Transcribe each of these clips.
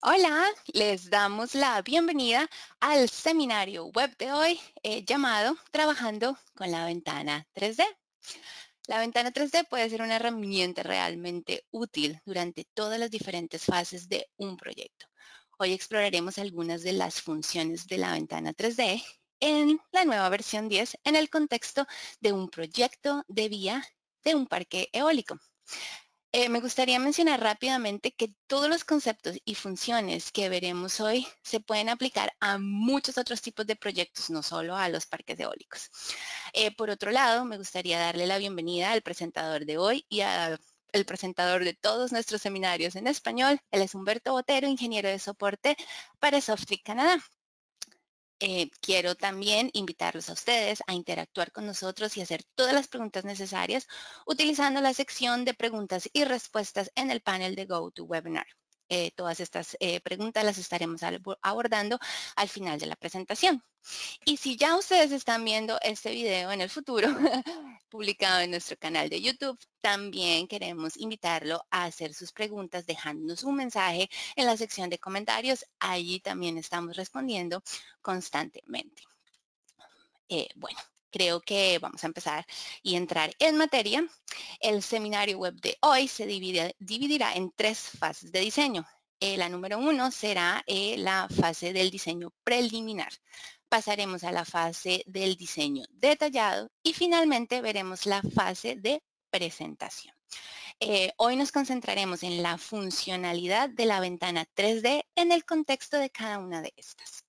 Hola, les damos la bienvenida al seminario web de hoy eh, llamado Trabajando con la ventana 3D. La ventana 3D puede ser una herramienta realmente útil durante todas las diferentes fases de un proyecto. Hoy exploraremos algunas de las funciones de la ventana 3D en la nueva versión 10 en el contexto de un proyecto de vía de un parque eólico. Eh, me gustaría mencionar rápidamente que todos los conceptos y funciones que veremos hoy se pueden aplicar a muchos otros tipos de proyectos, no solo a los parques eólicos. Eh, por otro lado, me gustaría darle la bienvenida al presentador de hoy y al presentador de todos nuestros seminarios en español. Él es Humberto Botero, ingeniero de soporte para Softric Canadá. Eh, quiero también invitarlos a ustedes a interactuar con nosotros y hacer todas las preguntas necesarias utilizando la sección de preguntas y respuestas en el panel de GoToWebinar. Eh, todas estas eh, preguntas las estaremos abordando al final de la presentación. Y si ya ustedes están viendo este video en el futuro, publicado en nuestro canal de YouTube, también queremos invitarlo a hacer sus preguntas dejándonos un mensaje en la sección de comentarios. Allí también estamos respondiendo constantemente. Eh, bueno, creo que vamos a empezar y entrar en materia. El seminario web de hoy se dividirá en tres fases de diseño. Eh, la número uno será eh, la fase del diseño preliminar. Pasaremos a la fase del diseño detallado y finalmente veremos la fase de presentación. Eh, hoy nos concentraremos en la funcionalidad de la ventana 3D en el contexto de cada una de estas.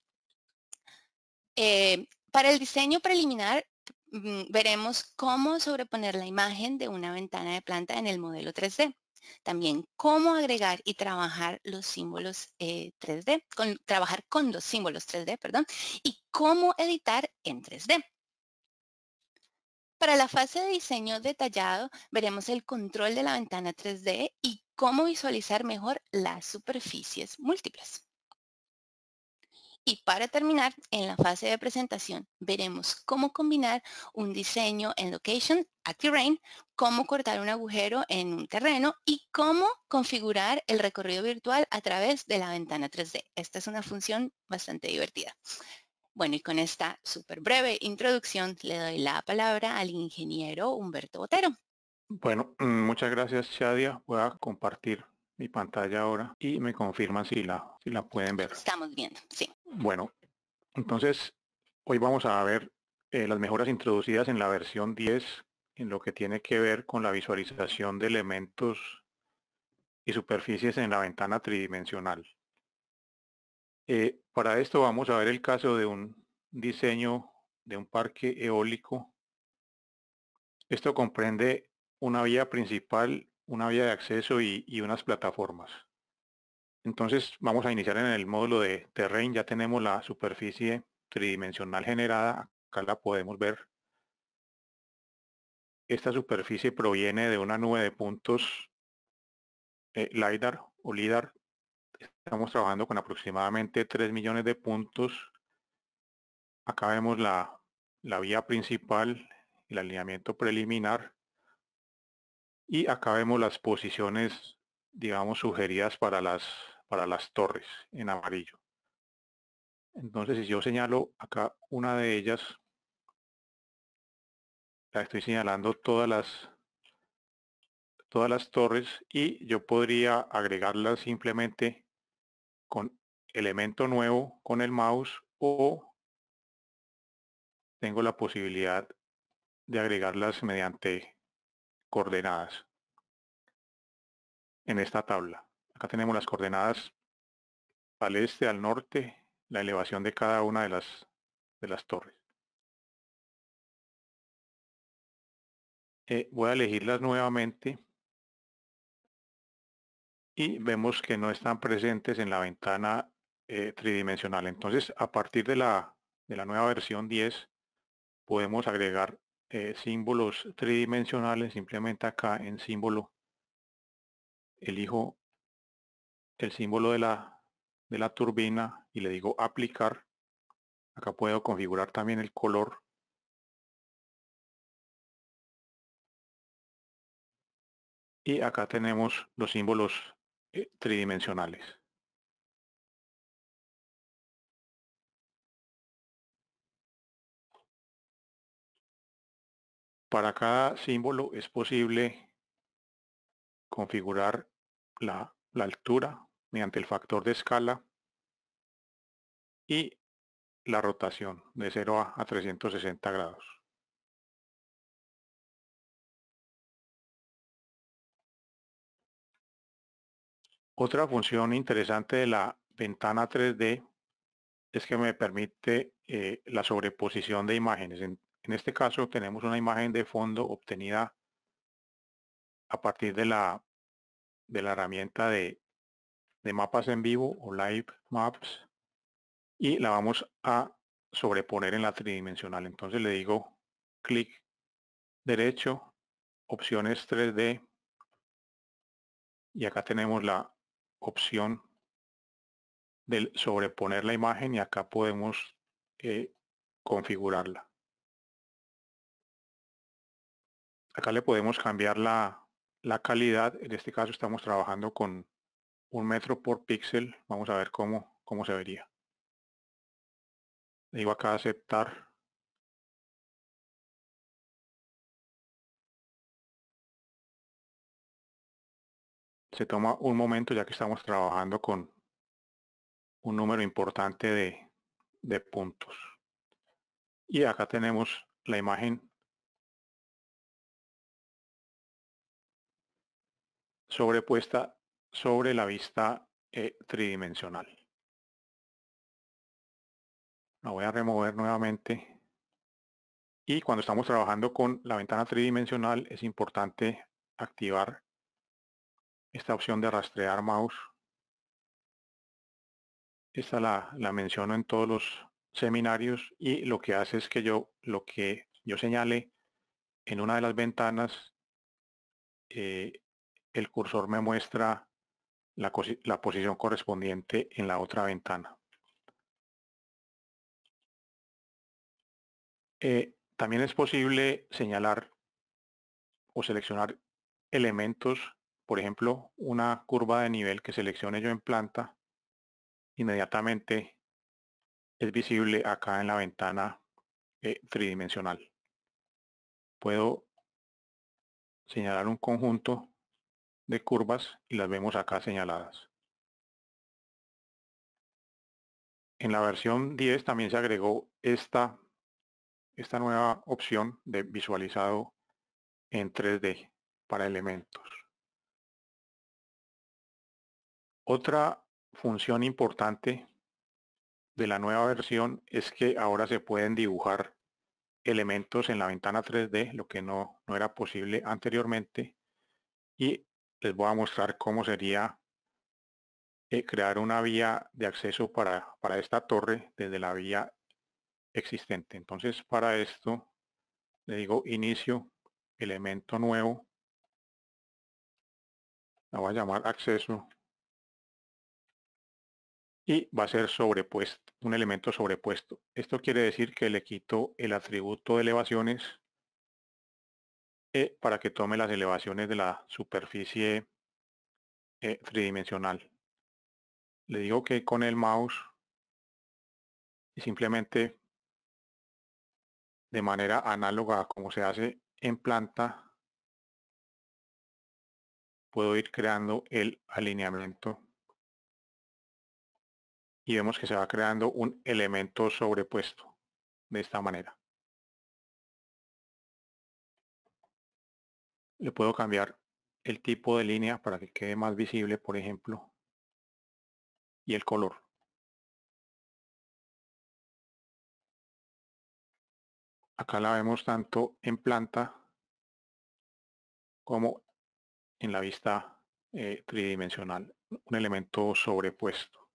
para el diseño preliminar Mm, veremos cómo sobreponer la imagen de una ventana de planta en el modelo 3D. También cómo agregar y trabajar los símbolos 3D, eh, con, trabajar con los símbolos 3D, perdón, y cómo editar en 3D. Para la fase de diseño detallado, veremos el control de la ventana 3D y cómo visualizar mejor las superficies múltiples. Y para terminar, en la fase de presentación veremos cómo combinar un diseño en Location, a Terrain, cómo cortar un agujero en un terreno y cómo configurar el recorrido virtual a través de la ventana 3D. Esta es una función bastante divertida. Bueno, y con esta súper breve introducción le doy la palabra al ingeniero Humberto Botero. Bueno, mm, muchas gracias, Shadia. Voy a compartir mi pantalla ahora y me confirman si la, la pueden ver. Estamos viendo, sí. Bueno, entonces hoy vamos a ver eh, las mejoras introducidas en la versión 10 en lo que tiene que ver con la visualización de elementos y superficies en la ventana tridimensional. Eh, para esto vamos a ver el caso de un diseño de un parque eólico. Esto comprende una vía principal una vía de acceso y, unas plataformas. Entonces vamos a iniciar en el módulo de terrain, ya tenemos la superficie tridimensional generada, acá la podemos ver. Esta superficie proviene de una nube de puntos eh, LIDAR o LIDAR. Estamos trabajando con aproximadamente 3 millones de puntos. Acá vemos la, la vía principal, el alineamiento preliminar y acá vemos las posiciones, digamos, sugeridas para las, para las torres en amarillo. Entonces, si yo señalo acá una de ellas, la estoy señalando todas las, todas las torres y yo podría agregarlas simplemente con elemento nuevo con el mouse o tengo la posibilidad de agregarlas mediante coordenadas. En esta tabla. Acá tenemos las coordenadas al este, al norte, la elevación de cada una de las, de las torres. Eh, voy a elegirlas nuevamente y vemos que no están presentes en la ventana eh, tridimensional. Entonces, a partir de la, de la nueva versión 10, podemos agregar eh, símbolos tridimensionales, simplemente acá en símbolo elijo el símbolo de la, de la turbina y le digo aplicar. Acá puedo configurar también el color. Y acá tenemos los símbolos eh, tridimensionales. Para cada símbolo es posible configurar la, altura mediante el factor de escala y la rotación de 0 a, 360 grados. Otra función interesante de la ventana 3D es que me permite eh, la sobreposición de imágenes. En este caso tenemos una imagen de fondo obtenida a partir de la, de la herramienta de, mapas en vivo o live maps y la vamos a sobreponer en la tridimensional. Entonces le digo clic derecho, opciones 3D y acá tenemos la opción del sobreponer la imagen y acá podemos eh, configurarla. Acá le podemos cambiar la, la calidad. En este caso estamos trabajando con un metro por píxel. Vamos a ver cómo, cómo se vería. Le digo acá aceptar. se toma un momento ya que estamos trabajando con un número importante de, de, puntos. Y acá tenemos la imagen sobrepuesta sobre la vista eh, tridimensional. La voy a remover nuevamente. Y cuando estamos trabajando con la ventana tridimensional es importante activar esta opción de rastrear mouse. Esta la, la menciono en todos los seminarios y lo que hace es que yo lo que yo señale en una de las ventanas eh, el cursor me muestra la, posición correspondiente en la otra ventana. Eh, también es posible señalar o seleccionar elementos, por ejemplo, una curva de nivel que seleccione yo en planta, inmediatamente es visible acá en la ventana eh, tridimensional. Puedo señalar un conjunto de curvas y las vemos acá señaladas. En la versión 10 también se agregó esta, esta nueva opción de visualizado en 3D para elementos. Otra función importante de la nueva versión es que ahora se pueden dibujar elementos en la ventana 3D, lo que no, no era posible anteriormente, y les voy a mostrar cómo sería eh, crear una vía de acceso para, para esta torre desde la vía existente. Entonces para esto le digo inicio, elemento nuevo, la voy a llamar acceso y va a ser sobrepuesto, un elemento sobrepuesto. Esto quiere decir que le quito el atributo de elevaciones eh, para que tome las elevaciones de la superficie eh, tridimensional. Le digo que con el mouse y simplemente de manera análoga como se hace en planta, puedo ir creando el alineamiento y vemos que se va creando un elemento sobrepuesto de esta manera. le puedo cambiar el tipo de línea para que quede más visible, por ejemplo, y el color. Acá la vemos tanto en planta como en la vista eh, tridimensional, un elemento sobrepuesto.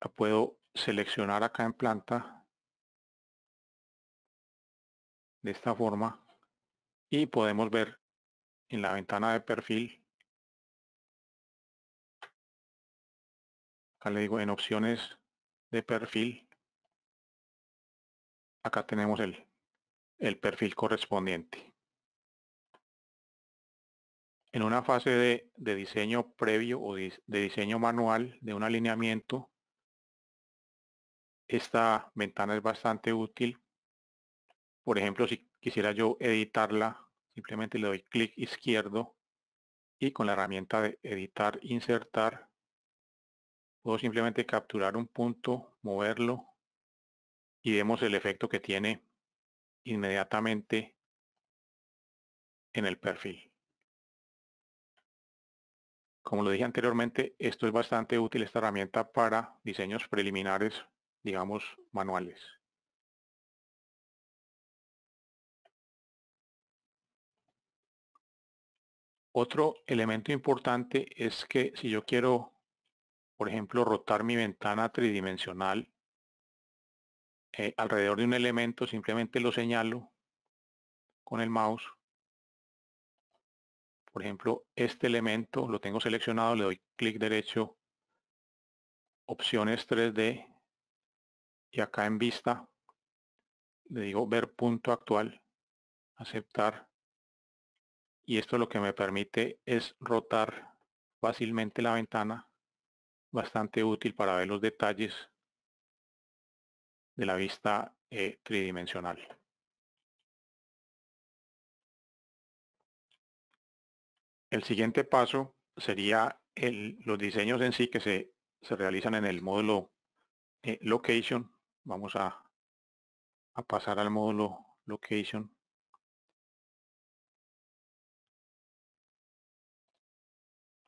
La puedo seleccionar acá en planta de esta forma y podemos ver en la ventana de perfil acá le digo en opciones de perfil acá tenemos el, el perfil correspondiente en una fase de, diseño previo o de diseño manual de un alineamiento esta ventana es bastante útil por ejemplo, si quisiera yo editarla, simplemente le doy clic izquierdo y con la herramienta de editar, insertar, puedo simplemente capturar un punto, moverlo y vemos el efecto que tiene inmediatamente en el perfil. Como lo dije anteriormente, esto es bastante útil, esta herramienta para diseños preliminares, digamos, manuales. Otro elemento importante es que si yo quiero, por ejemplo, rotar mi ventana tridimensional eh, alrededor de un elemento, simplemente lo señalo con el mouse. Por ejemplo, este elemento lo tengo seleccionado, le doy clic derecho, opciones 3D, y acá en vista le digo ver punto actual, aceptar y esto lo que me permite es rotar fácilmente la ventana bastante útil para ver los detalles de la vista eh, tridimensional. El siguiente paso sería los diseños en sí que se, realizan en el módulo eh, Location. Vamos a, a pasar al módulo Location.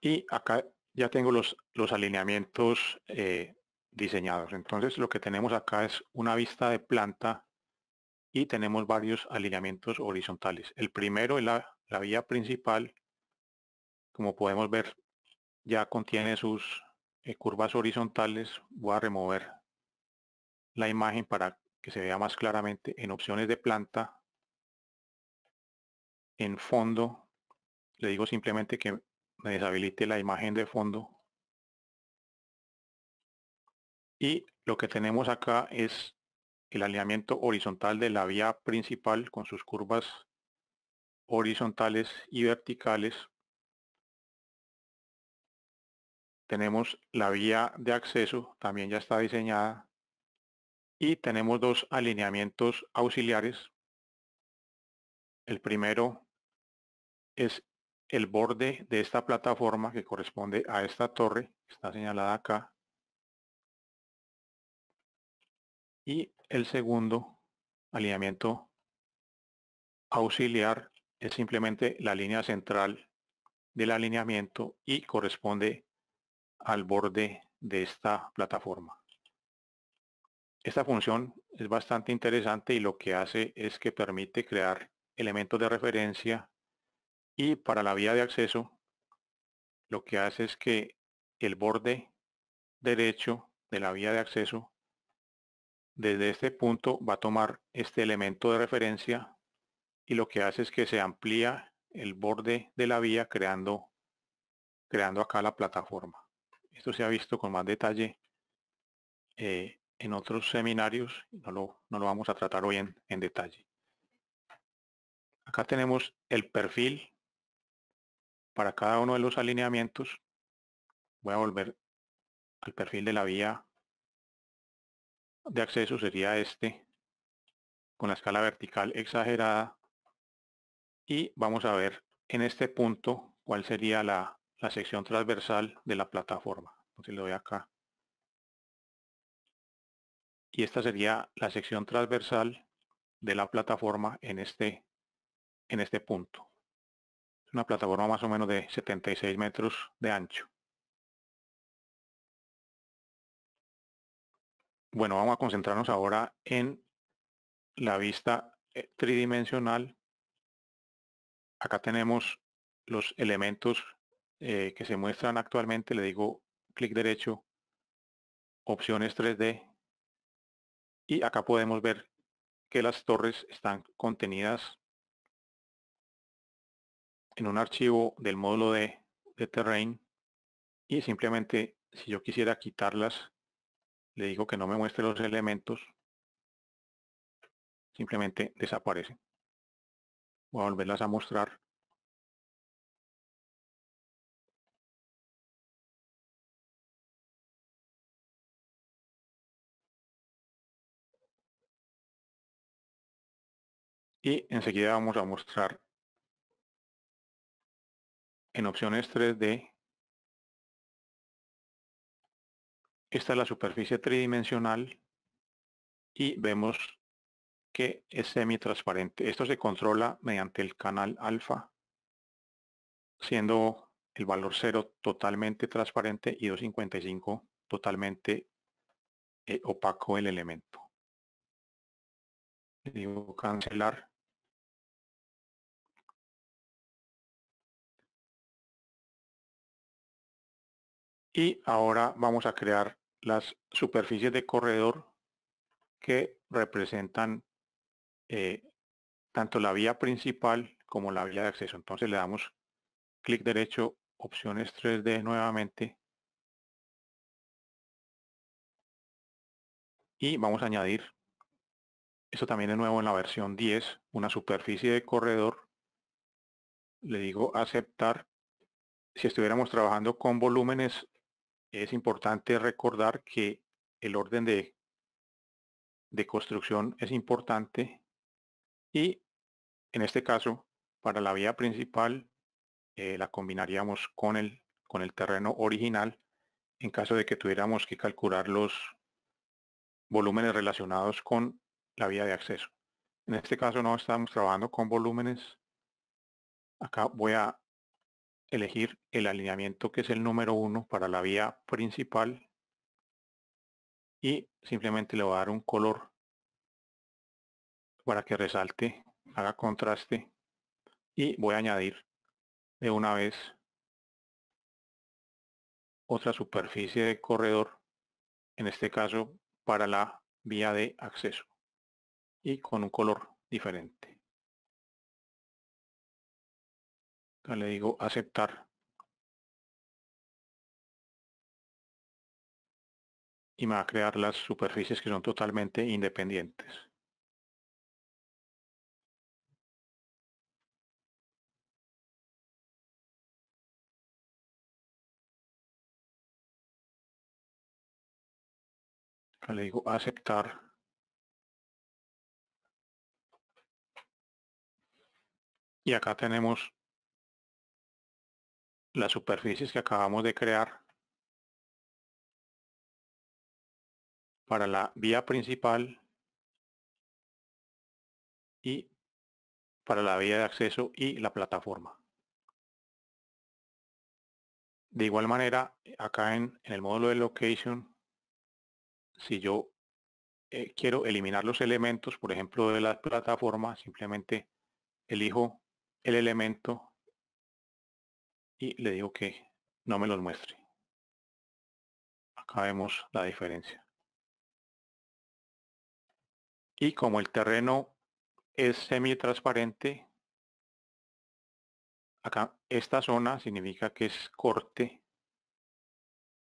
y acá ya tengo los, los alineamientos eh, diseñados. Entonces lo que tenemos acá es una vista de planta y tenemos varios alineamientos horizontales. El primero es la, vía principal. Como podemos ver, ya contiene sus eh, curvas horizontales. Voy a remover la imagen para que se vea más claramente en opciones de planta. En fondo, le digo simplemente que me deshabilite la imagen de fondo. Y lo que tenemos acá es el alineamiento horizontal de la vía principal con sus curvas horizontales y verticales. Tenemos la vía de acceso, también ya está diseñada. Y tenemos dos alineamientos auxiliares. El primero es el borde de esta plataforma que corresponde a esta torre, que está señalada acá, y el segundo alineamiento auxiliar es simplemente la línea central del alineamiento y corresponde al borde de esta plataforma. Esta función es bastante interesante y lo que hace es que permite crear elementos de referencia y para la vía de acceso, lo que hace es que el borde derecho de la vía de acceso, desde este punto va a tomar este elemento de referencia y lo que hace es que se amplía el borde de la vía creando, creando acá la plataforma. Esto se ha visto con más detalle eh, en otros seminarios, no lo, no lo vamos a tratar hoy en detalle. Acá tenemos el perfil para cada uno de los alineamientos voy a volver al perfil de la vía de acceso sería este con la escala vertical exagerada y vamos a ver en este punto cuál sería la, sección transversal de la plataforma entonces le doy acá y esta sería la sección transversal de la plataforma en este en este punto una plataforma más o menos de 76 metros de ancho. Bueno, vamos a concentrarnos ahora en la vista eh, tridimensional. Acá tenemos los elementos eh, que se muestran actualmente. Le digo clic derecho, opciones 3D. Y acá podemos ver que las torres están contenidas en un archivo del módulo de, de terrain y simplemente si yo quisiera quitarlas le digo que no me muestre los elementos simplemente desaparecen voy a volverlas a mostrar y enseguida vamos a mostrar en opciones 3D, esta es la superficie tridimensional y vemos que es semi-transparente. Esto se controla mediante el canal alfa, siendo el valor 0 totalmente transparente y 255 totalmente eh, opaco el elemento. Le digo cancelar Y ahora vamos a crear las superficies de corredor que representan eh, tanto la vía principal como la vía de acceso. Entonces le damos clic derecho, opciones 3D nuevamente. Y vamos a añadir, esto también es nuevo en la versión 10, una superficie de corredor. Le digo aceptar. Si estuviéramos trabajando con volúmenes, es importante recordar que el orden de, de construcción es importante y en este caso para la vía principal eh, la combinaríamos con el, con el terreno original en caso de que tuviéramos que calcular los volúmenes relacionados con la vía de acceso. En este caso no estamos trabajando con volúmenes. Acá voy a elegir el alineamiento que es el número 1 para la vía principal y simplemente le voy a dar un color para que resalte, haga contraste y voy a añadir de una vez otra superficie de corredor, en este caso para la vía de acceso y con un color diferente. le digo aceptar. Y me va a crear las superficies que son totalmente independientes. le digo aceptar. Y acá tenemos las superficies que acabamos de crear para la vía principal y para la vía de acceso y la plataforma. De igual manera, eh, acá en, el módulo de location, si yo eh, quiero eliminar los elementos, por ejemplo, de la plataforma, simplemente elijo el elemento y le digo que no me los muestre. Acá vemos la diferencia. Y como el terreno es semi-transparente, acá esta zona significa que es corte.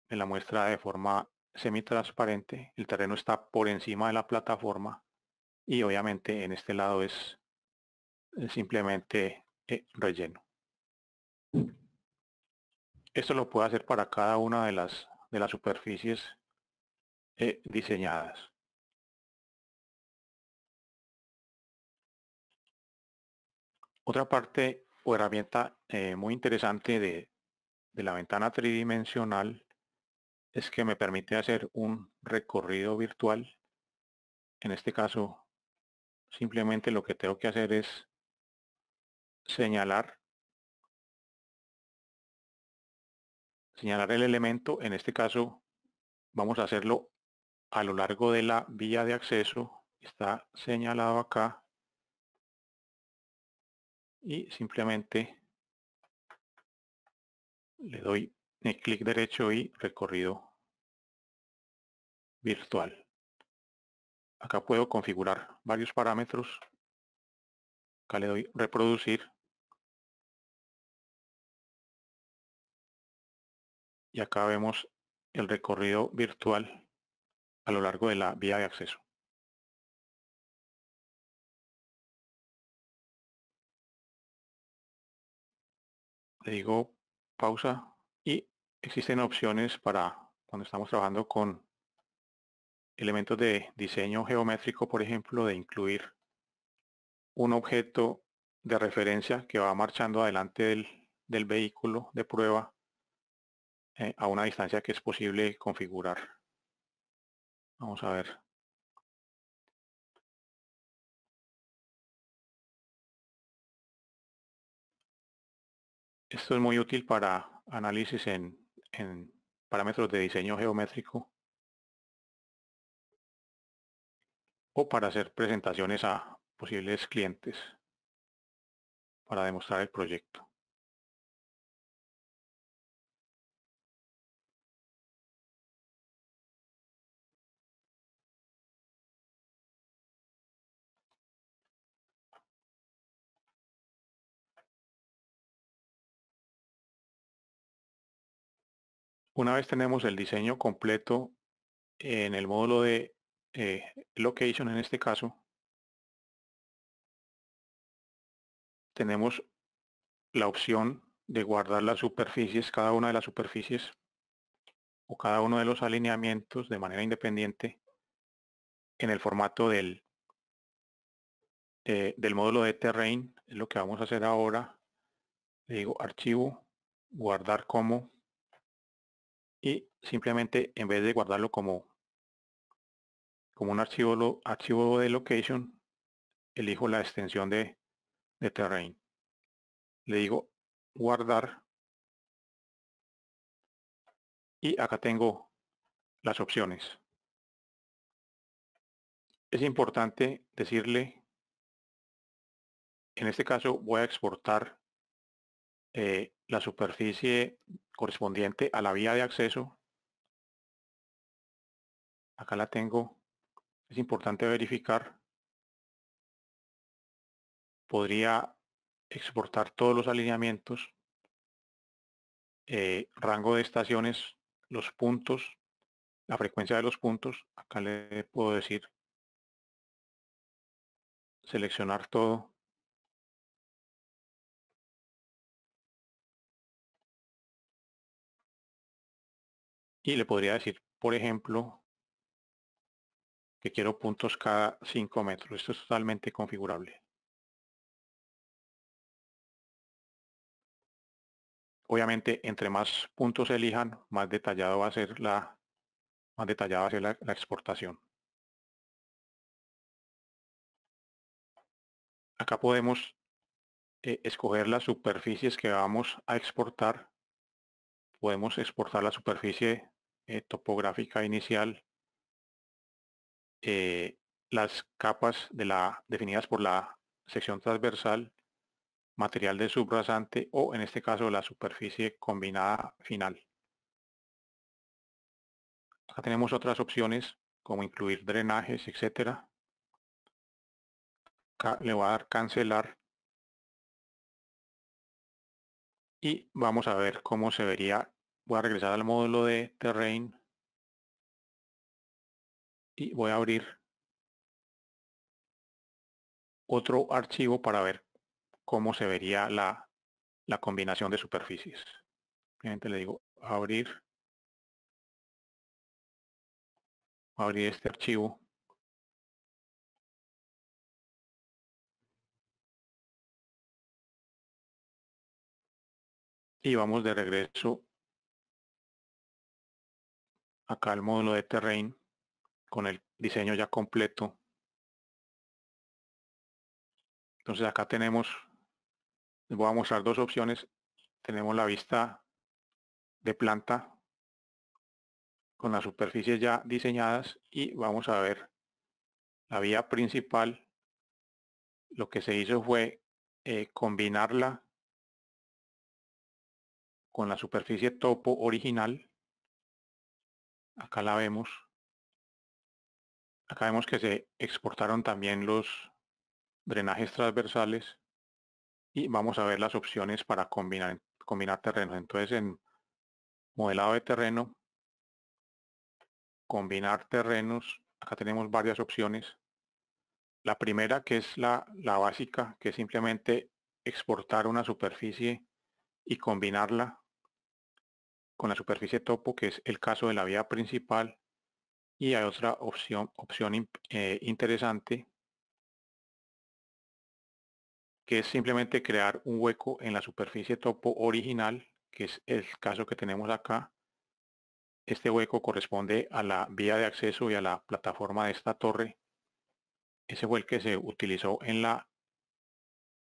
Me la muestra de forma semi-transparente. El terreno está por encima de la plataforma y obviamente en este lado es eh, simplemente eh, relleno. Esto lo puedo hacer para cada una de las, de las superficies eh, diseñadas. Otra parte o herramienta eh, muy interesante de la ventana tridimensional es que me permite hacer un recorrido virtual. En este caso, simplemente lo que tengo que hacer es señalar señalar el elemento, en este caso vamos a hacerlo a lo largo de la vía de acceso, está señalado acá, y simplemente le doy clic derecho y recorrido virtual. Acá puedo configurar varios parámetros, acá le doy reproducir, y acá vemos el recorrido virtual a lo largo de la vía de acceso. Le digo pausa y existen opciones para cuando estamos trabajando con elementos de diseño geométrico, por ejemplo, de incluir un objeto de referencia que va marchando adelante del, del vehículo de prueba eh, a una distancia que es posible configurar. Vamos a ver. Esto es muy útil para análisis en parámetros de diseño geométrico o para hacer presentaciones a posibles clientes para demostrar el proyecto. Una vez tenemos el diseño completo en el módulo de eh, location en este caso, tenemos la opción de guardar las superficies, cada una de las superficies o cada uno de los alineamientos de manera independiente en el formato del, eh, del módulo de terrain. Es lo que vamos a hacer ahora. Le digo archivo, guardar como y simplemente en vez de guardarlo como, como un archivo, archivo de location, elijo la extensión de, de terrain. Le digo guardar y acá tengo las opciones. Es importante decirle, en este caso voy a exportar eh, la superficie correspondiente a la vía de acceso. Acá la tengo. Es importante verificar. Podría exportar todos los alineamientos. Eh, rango de estaciones, los puntos, la frecuencia de los puntos. Acá le puedo decir seleccionar todo y le podría decir, por ejemplo, que quiero puntos cada 5 metros. Esto es totalmente configurable. Obviamente, entre más puntos elijan, más detallado va a ser la, más detallada va a ser la, exportación. Acá podemos eh, escoger las superficies que vamos a exportar. Podemos exportar la superficie eh, topográfica inicial, eh, las capas de la, definidas por la sección transversal, material de subrasante o en este caso la superficie combinada final. Acá tenemos otras opciones como incluir drenajes, etcétera. le voy a dar cancelar y vamos a ver cómo se vería voy a regresar al módulo de terrain y voy a abrir otro archivo para ver cómo se vería la, la combinación de superficies. Simplemente le digo abrir, abrir este archivo. Y vamos de regreso acá el módulo de terrain con el diseño ya completo. Entonces acá tenemos, les voy a mostrar dos opciones. Tenemos la vista de planta con las superficies ya diseñadas y vamos a ver la vía principal. Lo que se hizo fue eh, combinarla con la superficie topo original Acá la vemos. Acá vemos que se exportaron también los drenajes transversales y vamos a ver las opciones para combinar, terrenos. Entonces en modelado de terreno, combinar terrenos, acá tenemos varias opciones. La primera que es la básica, que es simplemente exportar una superficie y combinarla con la superficie topo, que es el caso de la vía principal. Y hay otra opción, eh, interesante, que es simplemente crear un hueco en la superficie topo original, que es el caso que tenemos acá. Este hueco corresponde a la vía de acceso y a la plataforma de esta torre. Ese fue el que se utilizó en la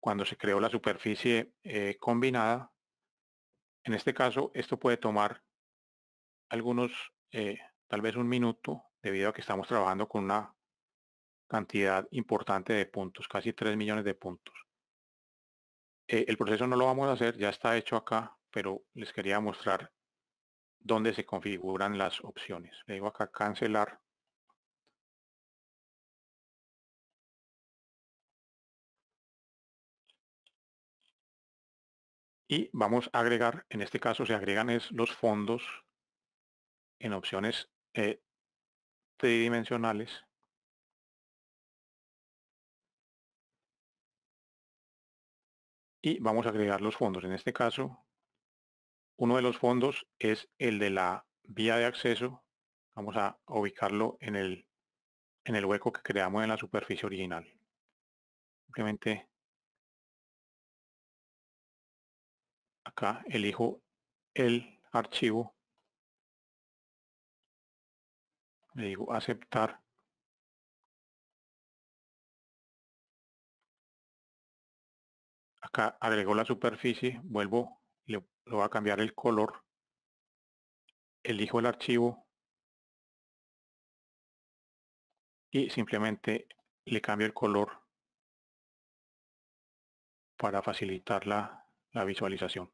cuando se creó la superficie eh, combinada en este caso, esto puede tomar algunos, eh, tal vez un minuto, debido a que estamos trabajando con una cantidad importante de puntos, casi 3 millones de puntos. Eh, el proceso no lo vamos a hacer, ya está hecho acá, pero les quería mostrar dónde se configuran las opciones. Le digo acá cancelar Y vamos a agregar, en este caso se agregan es los fondos en opciones eh, tridimensionales. Y vamos a agregar los fondos. En este caso, uno de los fondos es el de la vía de acceso. Vamos a ubicarlo en el, en el hueco que creamos en la superficie original. Simplemente acá elijo el archivo, le digo aceptar, acá agregó la superficie, vuelvo, le, voy a cambiar el color, elijo el archivo y simplemente le cambio el color para facilitar la visualización.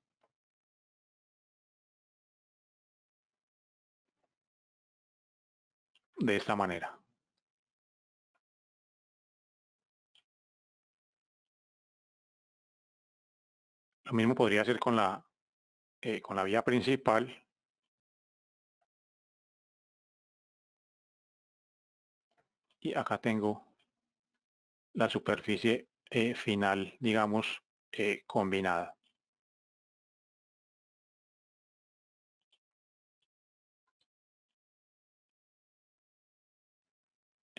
de esta manera. Lo mismo podría hacer con la, eh, con la vía principal. Y acá tengo la superficie eh, final, digamos, eh, combinada.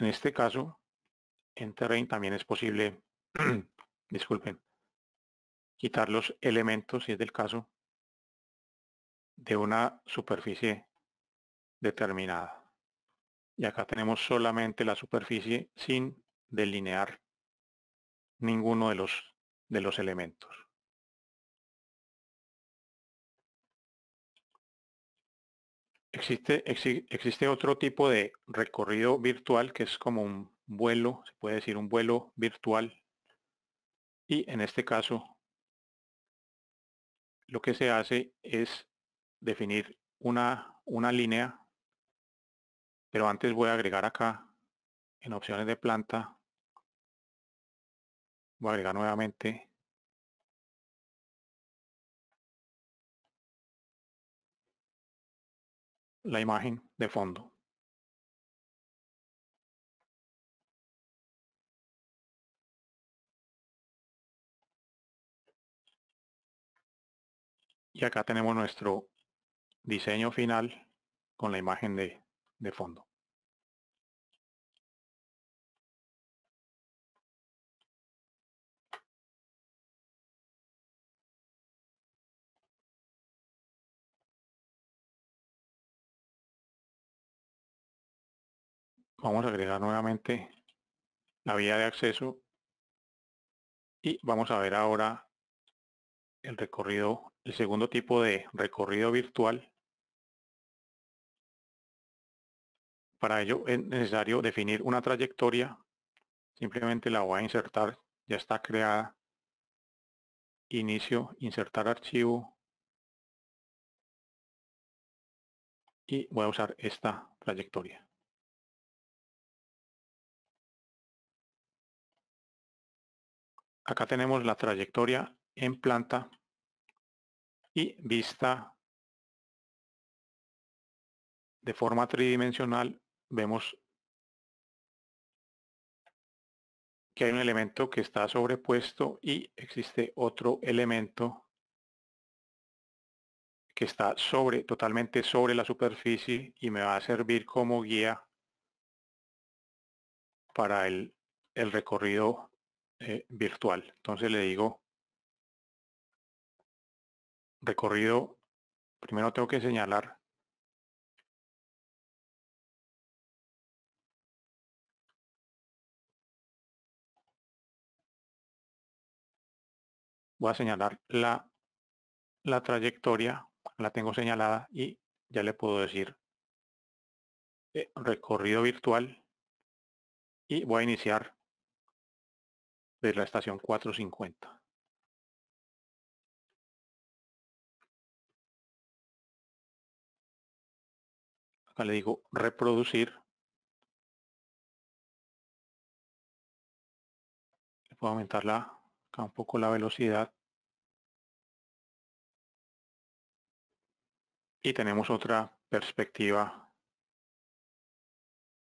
En este caso, en terrain también es posible, disculpen, quitar los elementos, si es del caso, de una superficie determinada. Y acá tenemos solamente la superficie sin delinear ninguno de los, de los elementos. Existe, otro tipo de recorrido virtual que es como un vuelo, se puede decir un vuelo virtual. Y en este caso, lo que se hace es definir una, una línea, pero antes voy a agregar acá en opciones de planta, voy a agregar nuevamente la imagen de fondo. Y acá tenemos nuestro diseño final con la imagen de, de fondo. Vamos a agregar nuevamente la vía de acceso y vamos a ver ahora el recorrido, el segundo tipo de recorrido virtual. Para ello es necesario definir una trayectoria. Simplemente la voy a insertar, ya está creada. Inicio, insertar archivo. Y voy a usar esta trayectoria. Acá tenemos la trayectoria en planta y vista de forma tridimensional vemos que hay un elemento que está sobrepuesto y existe otro elemento que está sobre, totalmente sobre la superficie y me va a servir como guía para el, el recorrido eh, virtual. Entonces le digo recorrido, primero tengo que señalar voy a señalar la, la trayectoria, la tengo señalada y ya le puedo decir eh, recorrido virtual y voy a iniciar de la estación 450. Acá le digo reproducir. Le puedo aumentar la, acá un poco la velocidad. Y tenemos otra perspectiva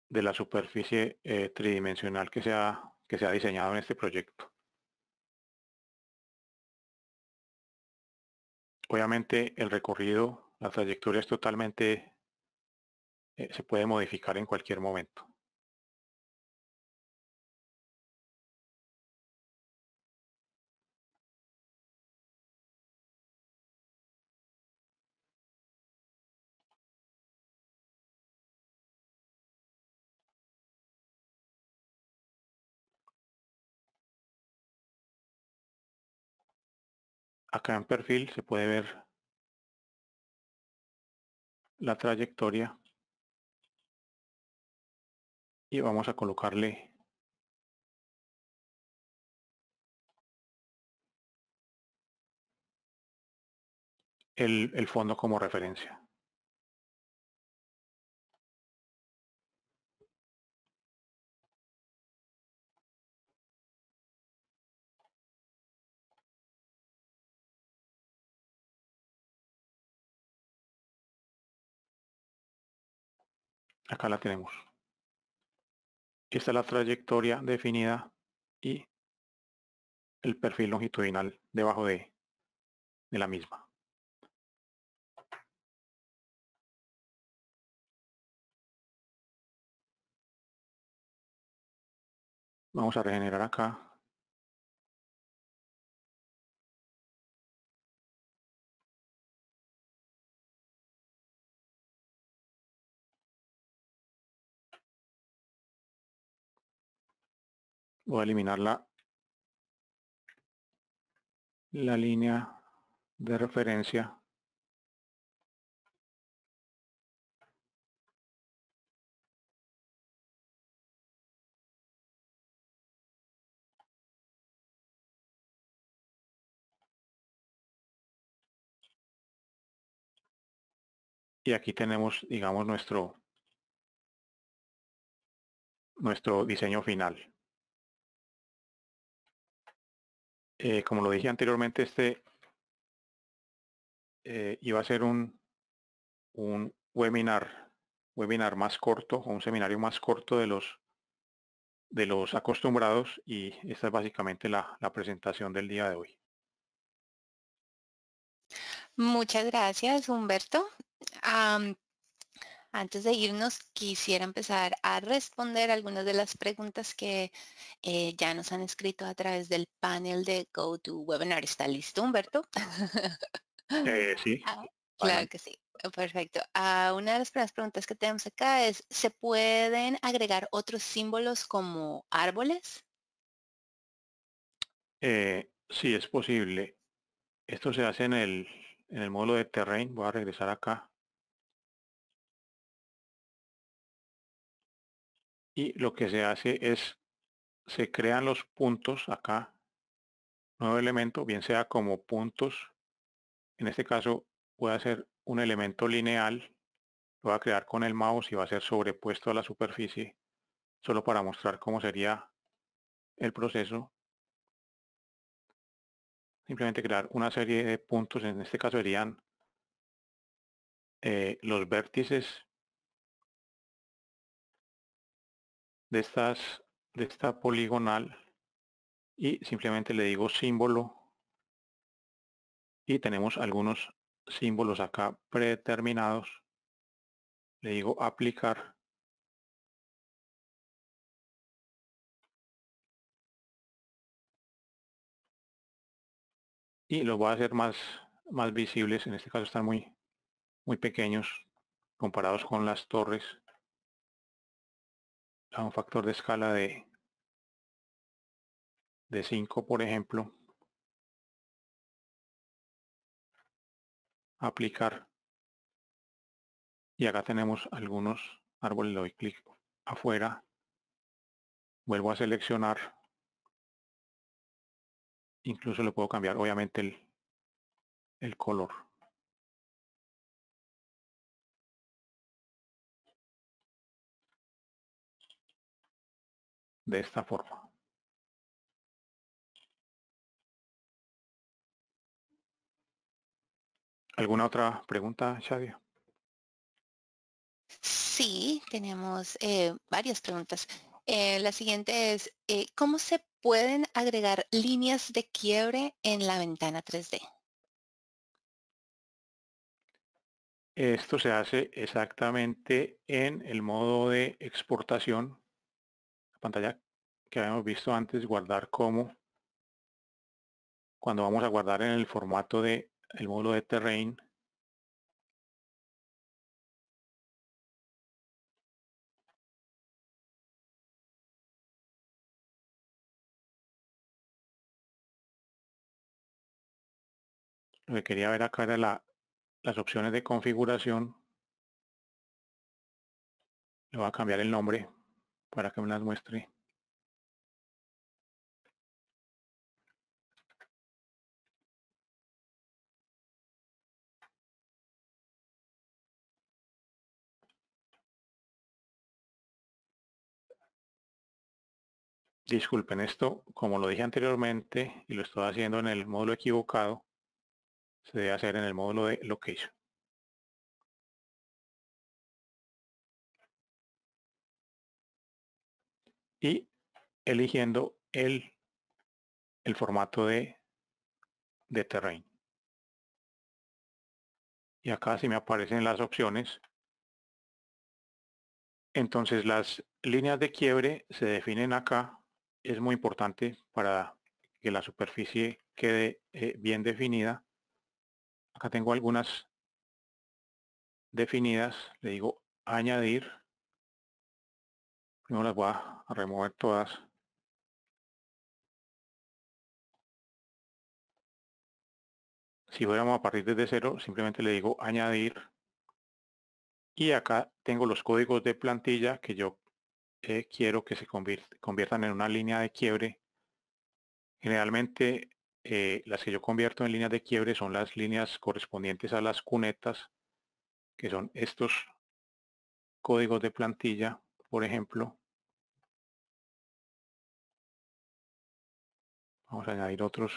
de la superficie eh, tridimensional que se ha que se ha diseñado en este proyecto. Obviamente el recorrido, la trayectoria es totalmente, eh, se puede modificar en cualquier momento. acá en perfil se puede ver la trayectoria y vamos a colocarle el, el fondo como referencia. acá la tenemos. Esta es la trayectoria definida y el perfil longitudinal debajo de, de la misma. Vamos a regenerar acá voy a eliminar la, la línea de referencia y aquí tenemos digamos nuestro nuestro diseño final Eh, como lo dije anteriormente, este eh, iba a ser un, un webinar, webinar más corto un seminario más corto de los de los acostumbrados y esta es básicamente la, la presentación del día de hoy. Muchas gracias, Humberto. Antes de irnos, quisiera empezar a responder algunas de las preguntas que eh, ya nos han escrito a través del panel de GoToWebinar. ¿Está listo, Humberto? Eh, sí. Ah, claro que sí. Perfecto. Ah, una de las primeras preguntas que tenemos acá es, ¿se pueden agregar otros símbolos como árboles? Eh, sí, es posible. Esto se hace en el, en el módulo de terrain. Voy a regresar acá y lo que se hace es, se crean los puntos acá, nuevo elemento, bien sea como puntos, en este caso voy a hacer un elemento lineal, lo voy a crear con el mouse y va a ser sobrepuesto a la superficie, solo para mostrar cómo sería el proceso. Simplemente crear una serie de puntos, en este caso serían eh, los vértices de, estas, de esta poligonal y simplemente le digo símbolo y tenemos algunos símbolos acá predeterminados. Le digo aplicar. Y los voy a hacer más, más visibles. En este caso están muy, muy pequeños comparados con las torres un factor de escala de, de 5, por ejemplo, aplicar. Y acá tenemos algunos árboles, le doy clic afuera, vuelvo a seleccionar, incluso le puedo cambiar obviamente el, el color. de esta forma. ¿Alguna otra pregunta, Xavier? Sí, tenemos eh, varias preguntas. Eh, la siguiente es, eh, ¿cómo se pueden agregar líneas de quiebre en la ventana 3D? Esto se hace exactamente en el modo de exportación pantalla que habíamos visto antes, guardar como, cuando vamos a guardar en el formato de el módulo de terrain, lo que quería ver acá era la, las opciones de configuración. Le voy a cambiar el nombre para que me las muestre. Disculpen esto, como lo dije anteriormente y lo estoy haciendo en el módulo equivocado, se debe hacer en el módulo de location. y eligiendo el, formato de, de terrain. Y acá si me aparecen las opciones. Entonces las líneas de quiebre se definen acá. Es muy importante para que la superficie quede eh, bien definida. Acá tengo algunas definidas. Le digo añadir. Primero las voy a remover todas. Si fuéramos a partir desde cero, simplemente le digo añadir. Y acá tengo los códigos de plantilla que yo eh, quiero que se conviertan en una línea de quiebre. Generalmente eh, las que yo convierto en líneas de quiebre son las líneas correspondientes a las cunetas, que son estos códigos de plantilla por ejemplo. Vamos a añadir otros.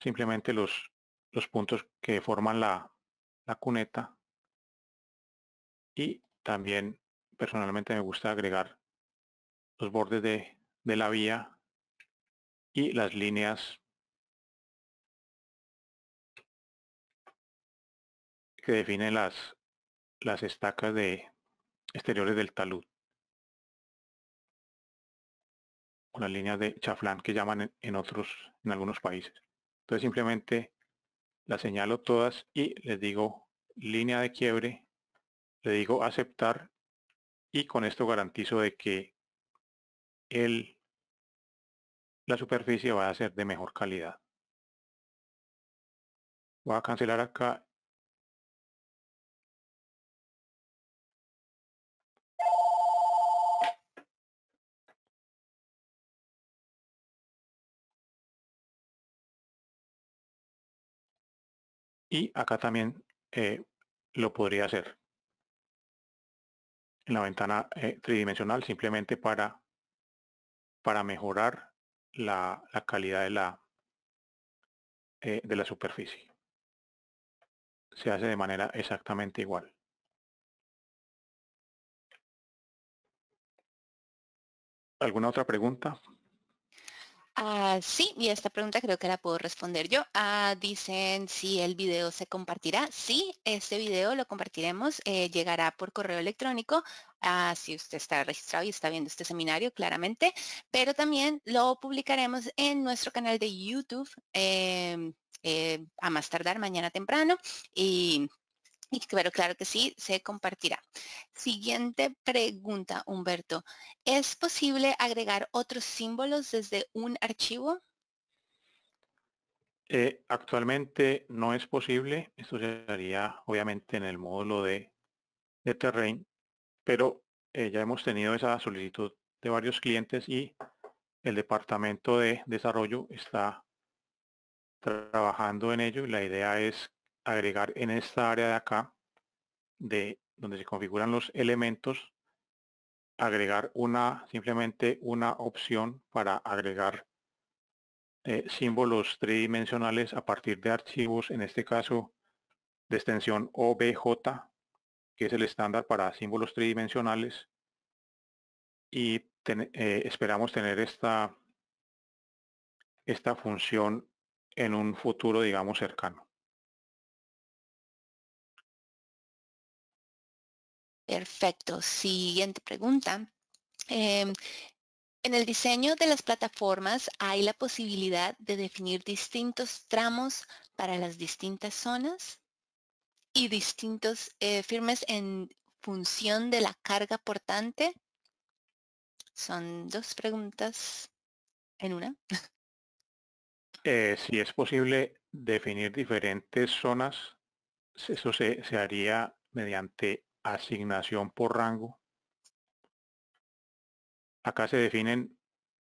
Simplemente los, los puntos que forman la, cuneta. Y también personalmente me gusta agregar los bordes de, de la vía y las líneas que definen las, las estacas de, exteriores del talud. con las líneas de chaflán que llaman en otros, en algunos países. Entonces simplemente las señalo todas y les digo línea de quiebre, le digo aceptar y con esto garantizo de que el, la superficie va a ser de mejor calidad. Voy a cancelar acá Y acá también eh, lo podría hacer. En la ventana eh, tridimensional, simplemente para, para mejorar la, calidad de la, eh, de la superficie. Se hace de manera exactamente igual. ¿Alguna otra pregunta? Ah, sí, y esta pregunta creo que la puedo responder yo. Ah, dicen si el video se compartirá. Sí, este video lo compartiremos, eh, llegará por correo electrónico. Ah, si usted está registrado y está viendo este seminario, claramente, pero también lo publicaremos en nuestro canal de YouTube em, eh, a más tardar mañana temprano y pero claro que sí, se compartirá. Siguiente pregunta, Humberto. ¿Es posible agregar otros símbolos desde un archivo? Eh, actualmente no es posible. Esto haría obviamente en el módulo de, de terrain, pero eh, ya hemos tenido esa solicitud de varios clientes y el departamento de desarrollo está trabajando en ello y la idea es agregar en esta área de acá, de donde se configuran los elementos, agregar una simplemente una opción para agregar eh, símbolos tridimensionales a partir de archivos, en este caso de extensión OBJ, que es el estándar para símbolos tridimensionales. Y eh, esperamos tener esta, esta función en un futuro, digamos, cercano. Perfecto. Siguiente pregunta. Em, en el diseño de las plataformas hay la posibilidad de definir distintos tramos para las distintas zonas y distintos eh, firmes en función de la carga portante. Son dos preguntas en una. Eh, si es posible definir diferentes zonas, eso se haría mediante asignación por rango. Acá se definen,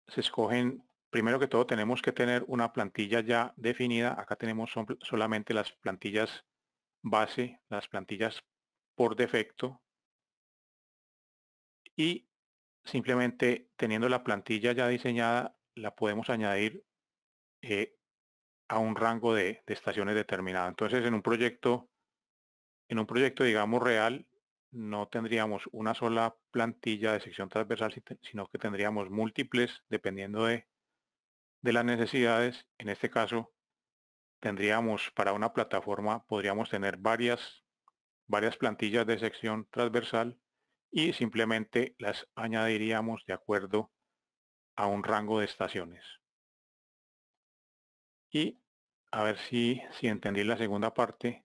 se escogen, primero que todo tenemos que tener una plantilla ya definida. Acá tenemos solamente las plantillas base, las plantillas por defecto. Y simplemente teniendo la plantilla ya diseñada, la podemos añadir eh, a un rango de, estaciones determinado. Entonces, en un proyecto en un proyecto, digamos, real, no tendríamos una sola plantilla de sección transversal, sino que tendríamos múltiples dependiendo de, de las necesidades. En este caso, tendríamos para una plataforma, podríamos tener varias, varias plantillas de sección transversal y simplemente las añadiríamos de acuerdo a un rango de estaciones. Y a ver si, si entendí la segunda parte.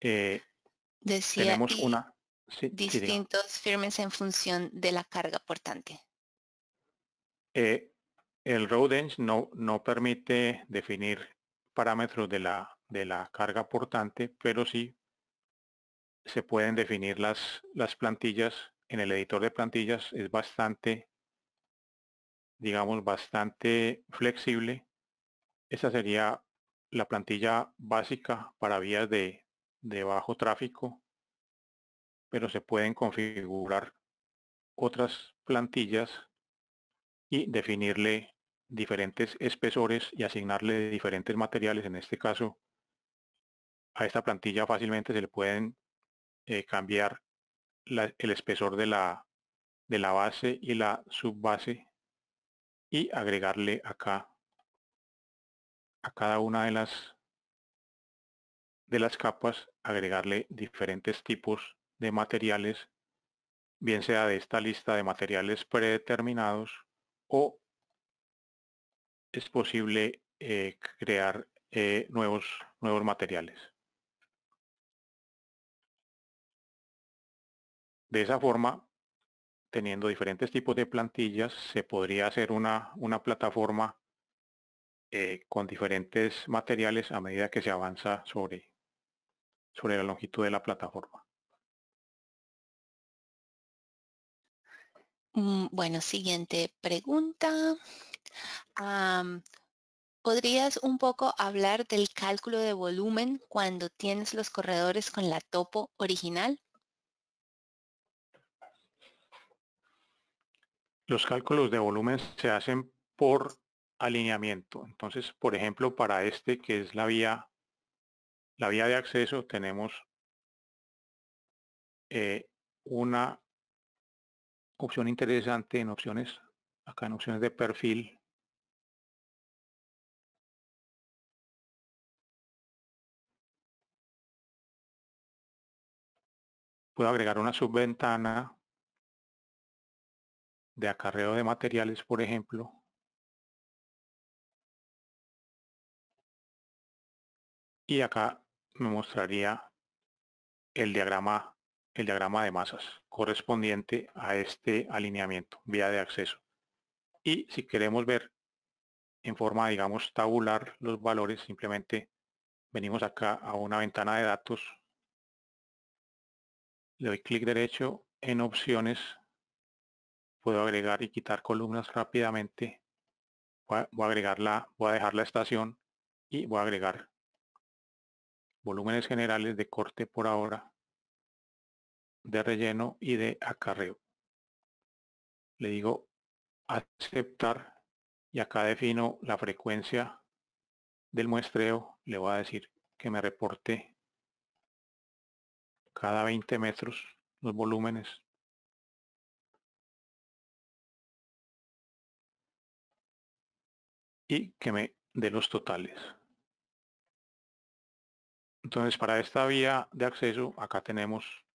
Eh, Decía tenemos una distintos firmes en función de la carga portante. Eh, el road no, no permite definir parámetros de la, de la carga portante, pero sí se pueden definir las, las plantillas. En el editor de plantillas es bastante, digamos, bastante flexible. Esa sería la plantilla básica para vías de, de bajo tráfico, pero se pueden configurar otras plantillas y definirle diferentes espesores y asignarle diferentes materiales. En este caso, a esta plantilla fácilmente se le pueden eh, cambiar el espesor de la, de la base y la subbase y agregarle acá a cada una de las de las capas agregarle diferentes tipos de materiales, bien sea de esta lista de materiales predeterminados o es posible eh, crear eh, nuevos, nuevos materiales. De esa forma, teniendo diferentes tipos de plantillas, se podría hacer una, una plataforma eh, con diferentes materiales a medida que se avanza sobre, sobre la longitud de la plataforma. Mm, bueno, siguiente pregunta. ¿Podrías un poco hablar del cálculo de volumen cuando tienes los corredores con la topo original? Los cálculos de volumen se hacen por alineamiento. Entonces, por ejemplo, para este que es la vía la vía de acceso tenemos eh, una opción interesante en opciones, acá en opciones de perfil. Puedo agregar una subventana de acarreo de materiales, por ejemplo. Y acá me mostraría el diagrama, el diagrama de masas correspondiente a este alineamiento, vía de acceso. Y si queremos ver en forma, digamos, tabular los valores, simplemente venimos acá a una ventana de datos, le doy clic derecho en opciones, puedo agregar y quitar columnas rápidamente, voy a, agregarla, voy a dejar la estación y voy a agregar volúmenes generales de corte por hora, de relleno y de acarreo. Le digo aceptar y acá defino la frecuencia del muestreo. Le voy a decir que me reporte cada 20 metros los volúmenes y que me dé los totales. Entonces, para esta vía de acceso, acá tenemos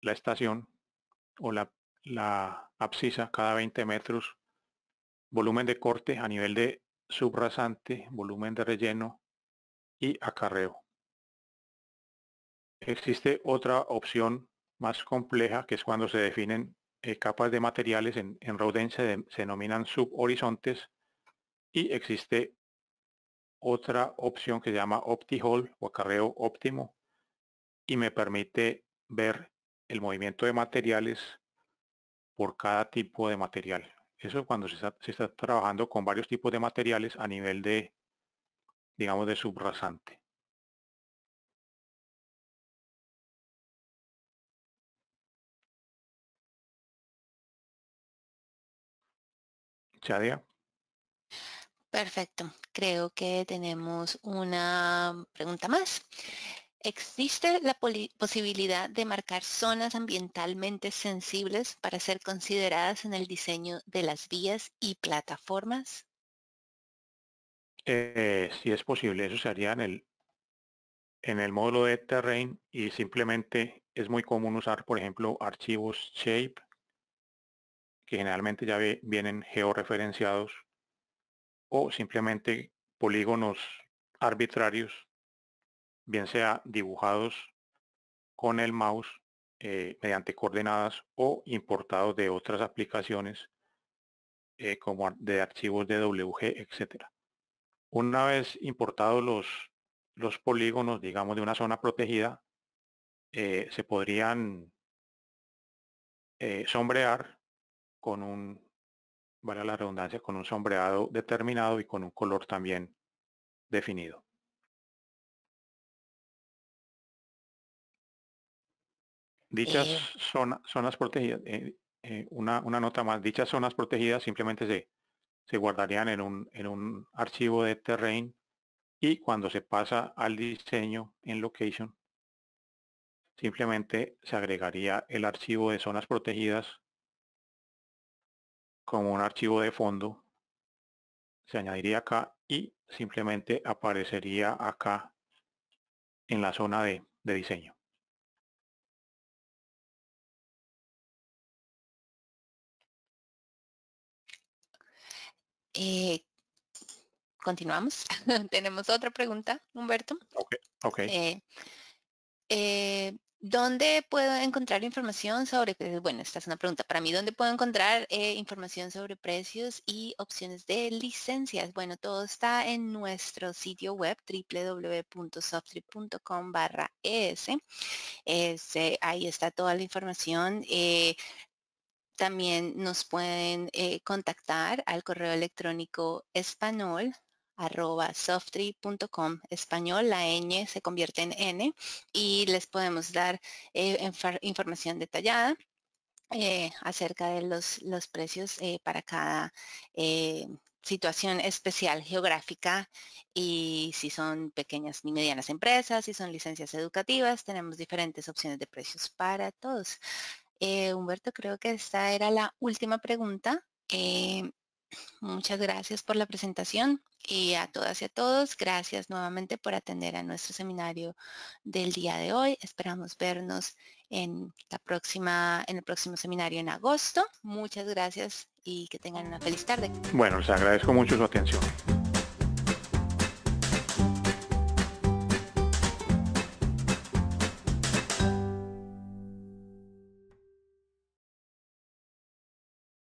la estación o la, abscisa cada 20 metros, volumen de corte a nivel de subrasante, volumen de relleno y acarreo. Existe otra opción más compleja que es cuando se definen eh, capas de materiales en, en se, se denominan subhorizontes y existe otra opción que se llama Opti-Hall o acarreo óptimo y me permite ver el movimiento de materiales por cada tipo de material. Eso cuando se está, trabajando con varios tipos de materiales a nivel de, digamos, de subrasante. Chadia. Perfecto. Creo que tenemos una pregunta más. ¿Existe la posibilidad de marcar zonas ambientalmente sensibles para ser consideradas en el diseño de las vías y plataformas? Eh, sí si es posible, eso se haría en el, en el módulo de terrain y simplemente es muy común usar, por ejemplo, archivos shape, que generalmente ya vienen georreferenciados o simplemente polígonos arbitrarios, bien sea dibujados con el mouse eh, mediante coordenadas o importados de otras aplicaciones eh, como de archivos de WG, etc. Una vez importados los, los polígonos, digamos, de una zona protegida, eh, se podrían sombrear con un vale la redundancia, con un sombreado determinado y con un color también definido. Dichas eh. zonas protegidas, eh, eh, una, nota más, dichas zonas protegidas simplemente se, se guardarían en un, en un archivo de terrain y cuando se pasa al diseño en location, simplemente se agregaría el archivo de zonas protegidas como un archivo de fondo, se añadiría acá y simplemente aparecería acá en la zona de, diseño. Eh, continuamos. Tenemos otra pregunta, Humberto. Eh, eh, ¿Dónde puedo encontrar información sobre Bueno, esta es una pregunta para mí. ¿Dónde puedo encontrar eh, información sobre precios y opciones de licencias? Bueno, todo está en nuestro sitio web www.softrip.com barra es. Este, ahí está toda la información. Eh, también nos pueden eh, contactar al correo electrónico español arroba español, la ñ se convierte en n y les podemos dar eh, información detallada eh, acerca de los, los precios eh, para cada situación especial geográfica y si son pequeñas y medianas empresas, si son licencias educativas, tenemos diferentes opciones de precios para todos. Humberto, creo que esta era la última pregunta. Muchas gracias por la presentación y a todas y a todos, gracias nuevamente por atender a nuestro seminario del día de hoy. Esperamos vernos en, la próxima, en el próximo seminario en agosto. Muchas gracias y que tengan una feliz tarde. Bueno, les agradezco mucho su atención.